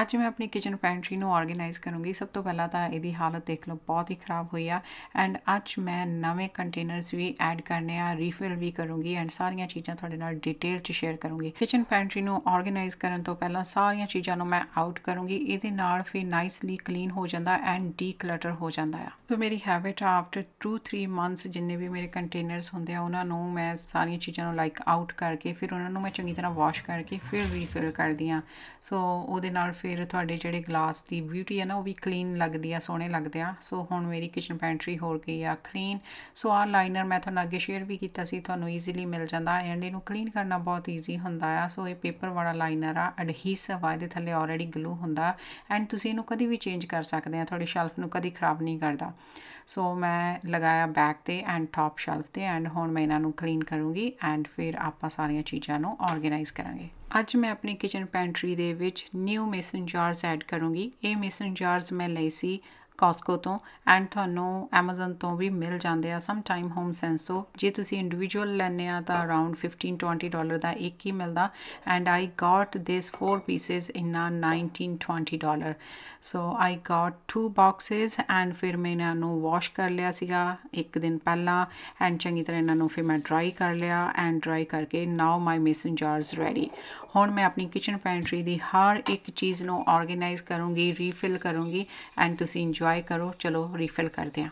ਅੱਜ ਮੈਂ ਆਪਣੀ ਕਿਚਨ ਪੈਂਟਰੀ ਨੂੰ ਆਰਗੇਨਾਈਜ਼ ਕਰੂੰਗੀ ਸਭ ਤੋਂ ਪਹਿਲਾਂ ਤਾਂ ਇਹਦੀ ਹਾਲਤ ਦੇਖ ਲਓ ਬਹੁਤ ਹੀ ਖਰਾਬ ਹੋਈ ਆ ਐਂਡ ਅੱਜ ਮੈਂ ਨਵੇਂ ਕੰਟੇਨਰਸ ਵੀ ਐਡ ਕਰਨੇ ਆ ਰੀਫਿਲ ਵੀ ਕਰੂੰਗੀ ਐਂਡ ਸਾਰੀਆਂ ਚੀਜ਼ਾਂ ਤੁਹਾਡੇ ਨਾਲ ਡਿਟੇਲ 'ਚ ਸ਼ੇਅਰ ਕਰੂੰਗੀ ਕਿਚਨ ਪੈਂਟਰੀ ਨੂੰ ਆਰਗੇਨਾਈਜ਼ ਕਰਨ ਤੋਂ ਪਹਿਲਾਂ ਸਾਰੀਆਂ ਚੀਜ਼ਾਂ ਨੂੰ ਮੈਂ ਆਊਟ ਕਰੂੰਗੀ ਇਹਦੇ ਨਾਲ ਫਿਰ ਨਾਈਸਲੀ ਕਲੀਨ ਹੋ ਜਾਂਦਾ ਐਂਡ ਡੀਕਲਟਰ ਹੋ ਜਾਂਦਾ ਆ ਸੋ ਮੇਰੀ ਹੈਬਿਟ ਆ ਆਫਟਰ 2-3 ਮੰਥਸ ਜਿੰਨੇ ਵੀ ਮੇਰੇ ਕੰਟੇਨਰਸ ਹੁੰਦੇ ਆ ਉਹਨਾਂ ਨੂੰ ਮੈਂ ਸਾਰੀਆਂ ਚੀਜ਼ਾਂ ਨੂੰ ਲਾਈਕ ਆਊਟ ਕਰਕੇ ਫਿਰ ਉਹਨਾਂ ਨੂੰ ਮੈਂ ਚੰਗੀ ਤਰ੍ਹਾਂ ਵਾਸ਼ ਕਰਕੇ ਫਿਰ ਰੀਫਿਲ ਕਰਦੀ ਆ ਸੋ ਉਹਦੇ ਨਾਲ ਫਿਰ ਤੁਹਾਡੇ ਜਿਹੜੇ ਗਲਾਸ ਦੀ ਬਿਊਟੀ ਹੈ ਨਾ ਉਹ ਵੀ ਕਲੀਨ ਲੱਗਦੀ ਆ ਸੋਹਣੇ ਲੱਗਦੇ ਆ ਸੋ ਹੁਣ ਮੇਰੀ ਕਿਚਨ ਪੈਂਟਰੀ ਹੋ ਗਈ ਆ ਕਲੀਨ ਸੋ ਆ ਲਾਈਨਰ ਮੈਂ ਤੁਹਾਨੂੰ ਅੱਗੇ ਸ਼ੇਅਰ ਵੀ ਕੀਤਾ ਸੀ ਤੁਹਾਨੂੰ ਈਜ਼ੀਲੀ ਮਿਲ ਜਾਂਦਾ ਐਂਡ ਇਹਨੂੰ ਕਲੀਨ ਕਰਨਾ ਬਹੁਤ ਈਜ਼ੀ ਹੁੰਦਾ ਆ ਸੋ ਇਹ ਪੇਪਰ ਵਾਲਾ ਲਾਈਨਰ ਆ ਐਡਹੀਸਿਵ ਆ ਇਹਦੇ ਥੱਲੇ ਆਲਰੇਡੀ ਗਲੂ ਹੁੰਦਾ ਐਂਡ ਤੁਸੀਂ ਇਹਨੂੰ ਕਦੀ ਵੀ ਚੇਂਜ ਕਰ ਸਕਦੇ ਆ ਤੁਹਾਡੀ ਸ਼ੈਲਫ ਨੂੰ ਕਦੀ ਖਰਾਬ ਨਹੀਂ ਕਰਦਾ ਸੋ ਮੈਂ ਲਗਾਇਆ ਬੈਕ ਤੇ ਐਂਡ ਟਾਪ ਸ਼ੈਲਫ ਤੇ ਐਂਡ ਹੁਣ ਮੈਂ ਇਹਨਾਂ ਨੂੰ ਕਲੀਨ ਕਰੂੰਗੀ ਐਂਡ ਫਿਰ ਆਪਾਂ ਸਾਰੀਆਂ ਚੀਜ਼ਾਂ ਨੂੰ ਆਰਗੇਨਾਈਜ਼ ਕਰਾਂਗੇ ਅੱਜ ਮੈਂ ਆਪਣੀ ਕਿਚਨ ਪੈਂਟਰੀ ਦੇ ਵਿੱਚ ਨਿਊ ਮੇਸਨ ਜਾਰਸ ਐਡ ਕਰੂੰਗੀ ਇਹ ਮੇਸਨ ਜਾਰਸ ਮੈਂ ਲਈ ਸੀ ਕਾਸਕੋ ਤੋਂ ਐਂਡ ਤੁਹਾਨੂੰ Amazon ਤੋਂ ਵੀ ਮਿਲ ਜਾਂਦੇ ਆ ਸਮ ਟਾਈਮ ਹੋਮ ਸੈਂਸੋ ਜੇ ਤੁਸੀਂ ਇੰਡੀਵਿਜੂਅਲ ਲੈਣੇ ਆ ਤਾਂ ਅਰਾਊਂਡ 15 20 ਡਾਲਰ ਦਾ ਇੱਕ ਹੀ ਮਿਲਦਾ and I got this 4 pieces in 19 20 dollar so I got two boxes and ਫਿਰ ਮੈਂ ਇਹਨਾਂ ਨੂੰ ਵਾਸ਼ ਕਰ ਲਿਆ ਸੀਗਾ ਇੱਕ ਦਿਨ ਪਹਿਲਾਂ ਐਂਡ ਚੰਗੀ ਤਰ੍ਹਾਂ ਇਹਨਾਂ ਨੂੰ ਫਿਰ ਮੈਂ ਡਰਾਈ ਕਰ ਲਿਆ ਐਂਡ ਡਰਾਈ ਕਰਕੇ ਨਾਓ ਮਾਈ ਮੇਸਨ ਜਾਰਸ ਰੈਡੀ ਹੁਣ ਮੈਂ ਆਪਣੀ ਕਿਚਨ ਪੈਂਟਰੀ ਦੀ ਹਰ ਇੱਕ ਚੀਜ਼ ਨੂੰ ਆਰਗੇਨਾਈਜ਼ ਕਰੂੰਗੀ ਰੀਫਿਲ ਕਰੂੰਗੀ ਐਂਡ ਤੁਸੀਂ ਇੰਜੋਏ ਕਰੋ ਚਲੋ ਰੀਫਿਲ ਕਰਦੇ ਹਾਂ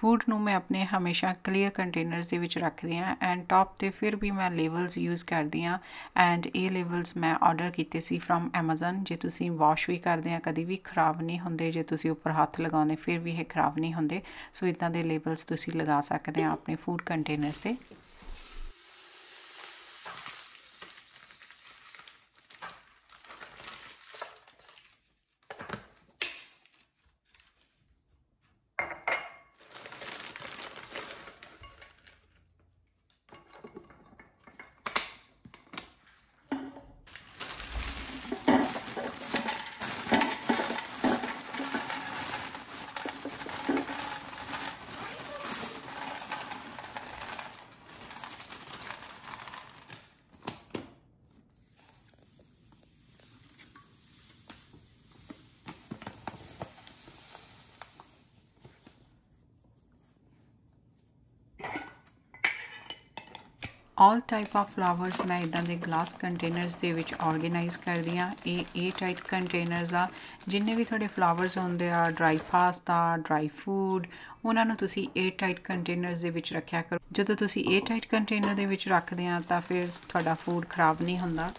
ਫੂਡ ਨੂੰ ਮੈਂ ਆਪਣੇ ਹਮੇਸ਼ਾ ਕਲੀਅਰ ਕੰਟੇਨਰਸ ਦੇ ਵਿੱਚ ਰੱਖਦੀ ਆਂ ਐਂਡ ਟੌਪ ਤੇ ਫਿਰ ਵੀ ਮੈਂ ਲੇਬਲਸ ਯੂਜ਼ ਕਰਦੀ ਆਂ ਐਂਡ ਇਹ ਲੇਬਲਸ ਮੈਂ ਆਰਡਰ ਕੀਤੇ ਸੀ ਫਰਮ ਐਮਾਜ਼ਨ ਜੇ ਤੁਸੀਂ ਵਾਸ਼ ਵੀ ਕਰਦੇ ਆ ਕਦੀ ਵੀ ਖਰਾਬ ਨਹੀਂ ਹੁੰਦੇ ਜੇ ਤੁਸੀਂ ਉੱਪਰ ਹੱਥ ਲਗਾਉਂਦੇ ਫਿਰ ਵੀ ਇਹ ਖਰਾਬ ਨਹੀਂ ਹੁੰਦੇ ਸੋ ਇਦਾਂ ਦੇ ਲੇਬਲਸ ਤੁਸੀਂ ਲਗਾ ਸਕਦੇ ਆ ਆਪਣੇ ਫੂਡ ਕੰਟੇਨਰਸ ਤੇ ਆਲ ਟਾਈਪ ਆਫ ਫਲਾਵਰਸ ਮੈਂ ਇਦਾਂ ਦੇ ਗਲਾਸ ਕੰਟੇਨਰਸ ਦੇ ਵਿੱਚ ਆਰਗੇਨਾਈਜ਼ ਕਰਦੀ ਆ ਇਹ ਇਹ ਟਾਈਪ ਕੰਟੇਨਰਸ ਆ ਜਿੰਨੇ ਵੀ ਤੁਹਾਡੇ ਫਲਾਵਰਸ ਹੁੰਦੇ ਆ ਡਰਾਈ ਫਾਸਟ ਡਰਾਈ ਫੂਡ ਉਹਨਾਂ ਨੂੰ ਤੁਸੀਂ ਇਹ ਟਾਈਟ ਕੰਟੇਨਰਸ ਦੇ ਵਿੱਚ ਰੱਖਿਆ ਕਰੋ ਜਦੋਂ ਤੁਸੀਂ ਇਹ ਟਾਈਟ ਕੰਟੇਨਰ ਦੇ ਵਿੱਚ ਰੱਖਦੇ ਆ ਤਾਂ ਫਿਰ ਤੁਹਾਡਾ ਫੂਡ ਖਰਾਬ ਨਹੀਂ ਹੁੰਦਾ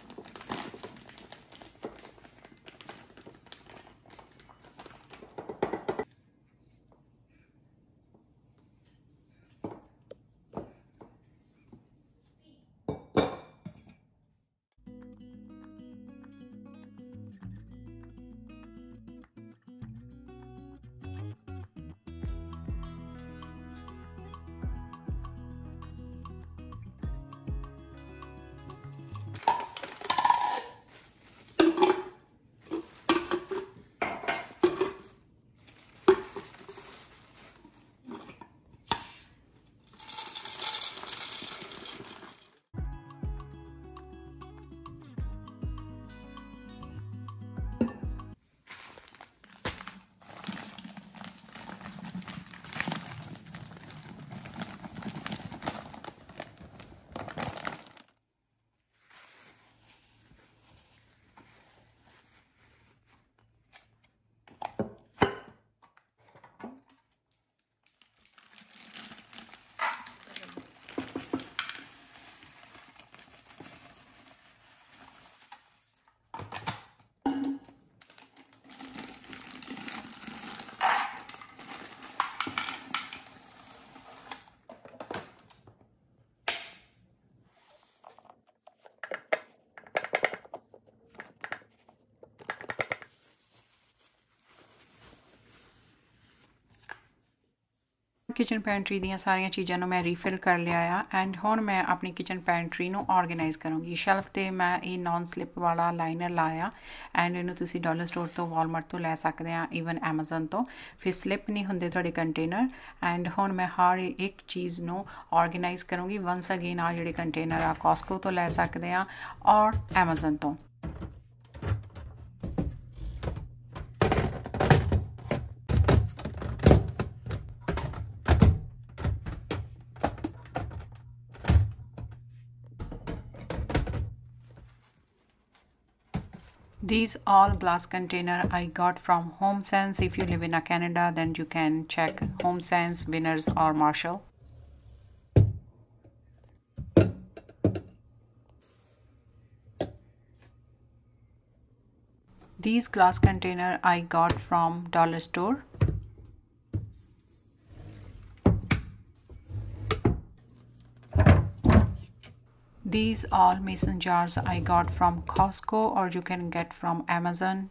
ਕਿਚਨ ਪੈਂਟਰੀ ਦੀਆਂ ਸਾਰੀਆਂ ਚੀਜ਼ਾਂ ਨੂੰ ਮੈਂ ਰੀਫਿਲ ਕਰ ਲਿਆ ਆ ਐਂਡ ਹੁਣ ਮੈਂ ਆਪਣੀ ਕਿਚਨ ਪੈਂਟਰੀ ਨੂੰ ਆਰਗੇਨਾਈਜ਼ ਕਰੂੰਗੀ ਸ਼ੈਲਫ ਤੇ ਮੈਂ ਇਹ ਨਾਨ ਸਲਿਪ ਵਾਲਾ ਲਾਈਨਰ ਲਾਇਆ ਐਂਡ ਇਹਨੂੰ ਤੁਸੀਂ ਡਾਲਰ ਸਟੋਰ ਤੋਂ ਵਾਲਮਾਰਟ ਤੋਂ ਲੈ ਸਕਦੇ ਆ ਇਵਨ ਐਮਾਜ਼ਨ ਤੋਂ ਫਿਰ ਸਲਿਪ ਨਹੀਂ ਹੁੰਦੇ ਤੁਹਾਡੇ ਕੰਟੇਨਰ ਐਂਡ ਹੁਣ ਮੈਂ ਹਰ ਇੱਕ ਚੀਜ਼ ਨੂੰ ਆਰਗੇਨਾਈਜ਼ ਕਰੂੰਗੀ ਵਾਂਸ ਅਗੇਨ ਆ ਜਿਹੜੇ ਕੰਟੇਨਰ ਆ ਕਾਸਕੋ ਤੋਂ ਲੈ ਸਕਦੇ ਆ ਔਰ ਐਮਾਜ਼ਨ ਤੋਂ these all glass container I got from HomeSense if you live in a Canada then you can check HomeSense, Winners or Marshall these glass container I got from dollar store these all mason jars i got from costco or you can get from amazon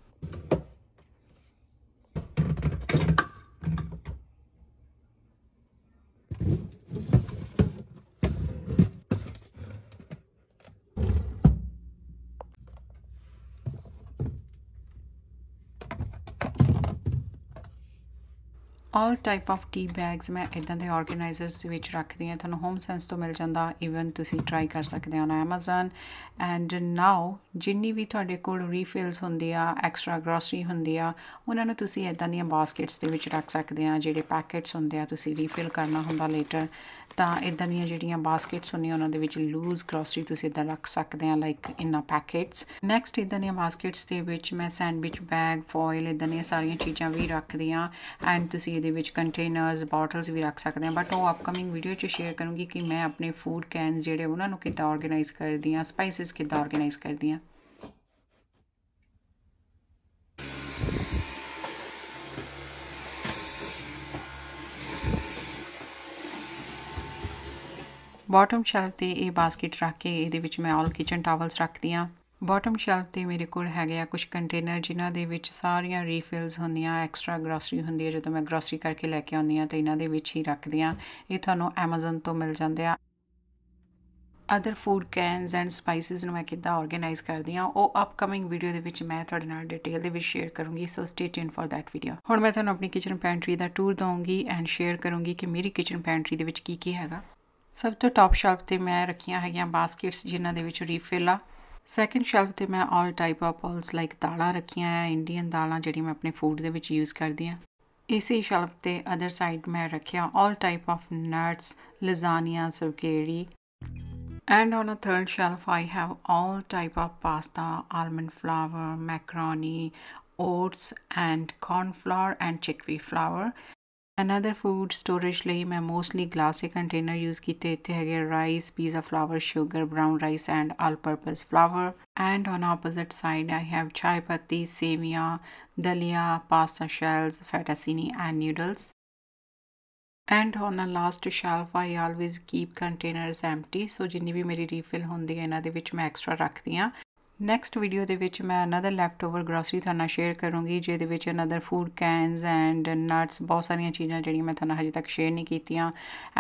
all type of tea bags ਮੈਂ ਇਦਾਂ ਦੇ organisers ਵਿੱਚ ਰੱਖਦੀ ਹਾਂ ਤੁਹਾਨੂੰ home sense ਤੋਂ ਮਿਲ ਜਾਂਦਾ even ਤੁਸੀਂ ਟਰਾਈ ਕਰ ਸਕਦੇ ਹੋ ਨਾ Amazon ਐਂਡ ਨਾਓ ਜਿੰਨੀ ਵੀ ਤੁਹਾਡੇ ਕੋਲ ਰੀਫਿਲਸ ਹੁੰਦੀ ਆ ਐਕਸਟਰਾ ਗਰੋਸਰੀ ਹੁੰਦੀ ਆ ਉਹਨਾਂ ਨੂੰ ਤੁਸੀਂ ਇਦਾਂ ਦੀਆਂ ਬਾਸਕਟਸ ਦੇ ਵਿੱਚ ਰੱਖ ਸਕਦੇ ਆ ਜਿਹੜੇ ਪੈਕੇਟਸ ਹੁੰਦੇ ਆ ਤੁਸੀਂ ਰੀਫਿਲ ਕਰਨਾ ਹੁੰਦਾ ਲੇਟਰ ਤਾਂ ਇਦਾਂ ਦੀਆਂ ਜਿਹੜੀਆਂ ਬਾਸਕਟਸ ਹੁੰਦੀਆਂ ਉਹਨਾਂ ਦੇ ਵਿੱਚ ਲੂਜ਼ ਗਰੋਸਰੀ ਤੁਸੀਂ ਇਦਾਂ ਰੱਖ ਸਕਦੇ ਆ ਲਾਈਕ ਇਨਾ ਪੈਕੇਟਸ ਨੈਕਸਟ ਇਦਾਂ ਦੀਆਂ ਬਾਸਕਟਸ ਦੇ ਵਿੱਚ ਮੈਂ ਸੈਂਡਵਿਚ ਬੈਗ ਫੋਇਲ ਇਦਾਂ ਦੀਆਂ ਸਾਰੀਆਂ ਚੀਜ਼ਾਂ ਵੀ ਰੱਖਦੀ ਆ ਐਂਡ ਤੁਸੀਂ ਦੇ ਵਿੱਚ ਕੰਟੇਨਰਸ ਬੋਟਲਸ ਵੀ ਰੱਖ ਸਕਦੇ ਹਾਂ ਬਟ ਉਹ ਅਪਕਮਿੰਗ ਵੀਡੀਓ 'ਚ ਸ਼ੇਅਰ ਕਰੂੰਗੀ ਕਿ ਮੈਂ ਆਪਣੇ ਫੂਡ ਕੈਨਸ ਜਿਹੜੇ ਉਹਨਾਂ ਨੂੰ ਕਿੱਦਾਂ ਆਰਗੇਨਾਈਜ਼ ਕਰਦੀ ਹਾਂ ਸਪਾਈਸਿਸ ਕਿੱਦਾਂ ਆਰਗੇਨਾਈਜ਼ ਕਰਦੀ ਹਾਂ ਬਾਟਮ ਸ਼ੈਲਫ ਤੇ ਇਹ ਬਾਸਕਟ ਰੱਖ ਕੇ ਇਹਦੇ ਵਿੱਚ ਮੈਂ ਆਲ ਕਿਚਨ ਟਾਵਲਸ ਰੱਖਦੀ ਹਾਂ ਬਾਟਮ ਸ਼ੈਲਫ ਤੇ ਮੇਰੇ ਕੋਲ ਹੈਗੇ ਆ ਕੁਝ ਕੰਟੇਨਰ ਜਿਨ੍ਹਾਂ ਦੇ ਵਿੱਚ ਸਾਰੀਆਂ ਰੀਫਿਲਸ ਹੁੰਦੀਆਂ ਐਕਸਟਰਾ ਗਰੋਸਰੀ ਹੁੰਦੀ ਹੈ ਜਦੋਂ ਮੈਂ ਗਰੋਸਰੀ ਕਰਕੇ ਲੈ ਕੇ ਆਉਂਦੀ ਆ ਤੇ ਇਹਨਾਂ ਦੇ ਵਿੱਚ ਹੀ ਰੱਖਦੀ ਆ ਇਹ ਤੁਹਾਨੂੰ Amazon ਤੋਂ ਮਿਲ ਜਾਂਦੇ ਆ other food cans and spices ਨੂੰ ਮੈਂ ਕਿੱਦਾਂ ਆਰਗੇਨਾਈਜ਼ ਕਰਦੀ ਆ ਉਹ ਅਪਕਮਿੰਗ ਵੀਡੀਓ ਦੇ ਵਿੱਚ ਮੈਂ ਤੁਹਾਡੇ ਨਾਲ ਡਿਟੇਲ ਦੇ ਵਿੱਚ ਸ਼ੇਅਰ ਕਰੂੰਗੀ so stay tune for that video ਹੁਣ ਮੈਂ ਤੁਹਾਨੂੰ ਆਪਣੀ ਕਿਚਨ ਪੈਂਟਰੀ ਦਾ ਟੂਰ ਦਵਾਂਗੀ ਐਂਡ ਸ਼ੇਅਰ ਕਰੂੰਗੀ ਕਿ ਮੇਰੀ ਕਿਚਨ ਪੈਂਟਰੀ ਦੇ ਵਿੱਚ ਕੀ ਕੀ ਹੈਗਾ ਸਭ ਤੋਂ ਟੌਪ ਸ਼ੈਲਫ ਤੇ ਮੈਂ ਰੱਖੀਆਂ ਹੈਗੀਆਂ ਬਾਸਕਟਸ ਜਿਨ੍ਹਾਂ ਦੇ ਵਿੱਚ ਰੀਫਿਲ ਆ ਸੈਕੰਡ ਸ਼ੈਲਫ ਤੇ ਮੈਂ 올 ਟਾਈਪ ਆਫ ਪਲਸ ਲਾਈਕ ਦਾਲਾਂ ਰੱਖੀਆਂ ਆ ਇੰਡੀਅਨ ਦਾਲਾਂ ਜਿਹੜੀ ਮੈਂ ਆਪਣੇ ਫੂਡ ਦੇ ਵਿੱਚ ਯੂਜ਼ ਕਰਦੀ ਆ ਇਸੇ ਸ਼ੈਲਫ ਤੇ ਅਦਰ ਸਾਈਡ ਮੈਂ ਰੱਖਿਆ 올 ਟਾਈਪ ਆਫ ਨਟਸ ਲਜ਼ਾਨੀਆ ਸਰਕੇਰੀ and on a third shelf I have 올 type of pasta almond flour macaroni oats and corn flour and chickpea flour another food storage ਲਈ ਮੈਂ mostly glass ਦੇ container use ਕੀਤੇ ਇੱਥੇ ਹੈਗੇ rice pizza flour sugar brown rice and all purpose flour and on opposite side I have chai patti seviyan daliya pasta shells fettuccine and noodles and on a last shelf I always keep containers empty so ਜਿੰਨੀ ਵੀ ਮੇਰੀ refill ਹੁੰਦੀ ਹੈ ਇਹਨਾਂ ਦੇ ਵਿੱਚ ਮੈਂ extra ਰੱਖਦੀ ਹਾਂ ਨੈਕਸਟ ਵੀਡੀਓ ਦੇ ਵਿੱਚ ਮੈਂ ਅਨਦਰ ਲੈਫਟ ਓਵਰ ਗਰੋਸਰੀ ਤੁਹਾਨੂੰ ਸ਼ੇਅਰ ਕਰੂੰਗੀ ਜਿਹਦੇ ਵਿੱਚ another food cans and nuts ਬਹੁਤ ਸਾਰੀਆਂ ਚੀਜ਼ਾਂ ਜਿਹੜੀਆਂ ਮੈਂ ਤੁਹਾਨੂੰ ਹਜੇ ਤੱਕ ਸ਼ੇਅਰ ਨਹੀਂ ਕੀਤੀਆਂ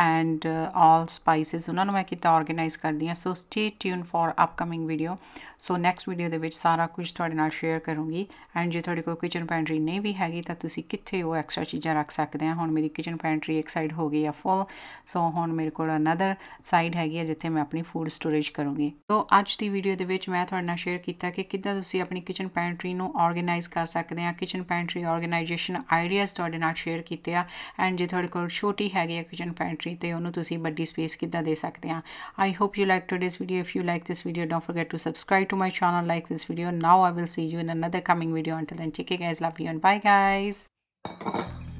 ਐਂਡ ਆਲ ਸਪਾਈਸਿਸ ਉਹਨਾਂ ਨੂੰ ਮੈਂ ਕਿਤਾ ਆਰਗੇਨਾਈਜ਼ ਕਰਦੀ ਹਾਂ so stay tune for upcoming video so next video ਦੇ ਵਿੱਚ ਸਾਰਾ ਕੁਝ ਤੁਹਾਡੇ ਨਾਲ ਸ਼ੇਅਰ ਕਰੂੰਗੀ ਐਂਡ ਜੇ ਤੁਹਾਡੇ ਕੋਲ ਕਿਚਨ ਪੈਂਟਰੀ ਨਹੀਂ ਵੀ ਹੈਗੀ ਤਾਂ ਤੁਸੀਂ ਕਿੱਥੇ ਉਹ ਐਕਸਟਰਾ ਚੀਜ਼ਾਂ ਰੱਖ ਸਕਦੇ ਆ ਹੁਣ ਮੇਰੀ ਕਿਚਨ ਪੈਂਟਰੀ ਇੱਕ ਸਾਈਡ ਹੋ ਗਈ ਆ ਫੁੱਲ ਸੋ ਹੁਣ ਮੇਰੇ ਕੋਲ ਅਨਦਰ ਸਾਈਡ ਹੈਗੀ ਆ ਜਿੱਥੇ ਮੈਂ ਆਪਣੀ ਫੂਡ ਸਟੋਰੇਜ ਕਰੂੰਗੀ ਸੋ ਅੱਜ ਦੀ ਵੀਡੀਓ ਦੇ ਵਿੱਚ ਮੈਂ ਤੁਹਾਡੇ ਨਾਲ ਸ਼ੇਅਰ ਕੀਤਾ ਕਿ ਕਿੱਦਾਂ ਤੁਸੀਂ ਆਪਣੀ ਕਿਚਨ ਪੈਂਟਰੀ ਨੂੰ ਆਰਗੇਨਾਈਜ਼ ਕਰ ਸਕਦੇ ਆ ਕਿਚਨ ਪੈਂਟਰੀ ਆਰਗੇਨਾਈਜੇਸ਼ਨ ਆਈਡੀਆਜ਼ ਤੁਹਾਡੇ ਨਾਲ ਸ਼ੇਅਰ ਕੀਤੇ ਆ ਐਂਡ ਜੇ ਤੁਹਾਡੇ ਕੋਲ ਛੋਟੀ ਹੈਗੀ ਆ ਕਿਚਨ ਪੈਂਟਰੀ ਤੇ ਉਹਨੂੰ ਤੁਸੀਂ ਵੱਡੀ ਸਪੇਸ ਕਿੱਦਾਂ ਦੇ ਸਕਦੇ ਆ I hope you like today's video if you like this video don't forget to subscribe to my channel like this video now I will see you in another coming video until then take care guys love you and bye guys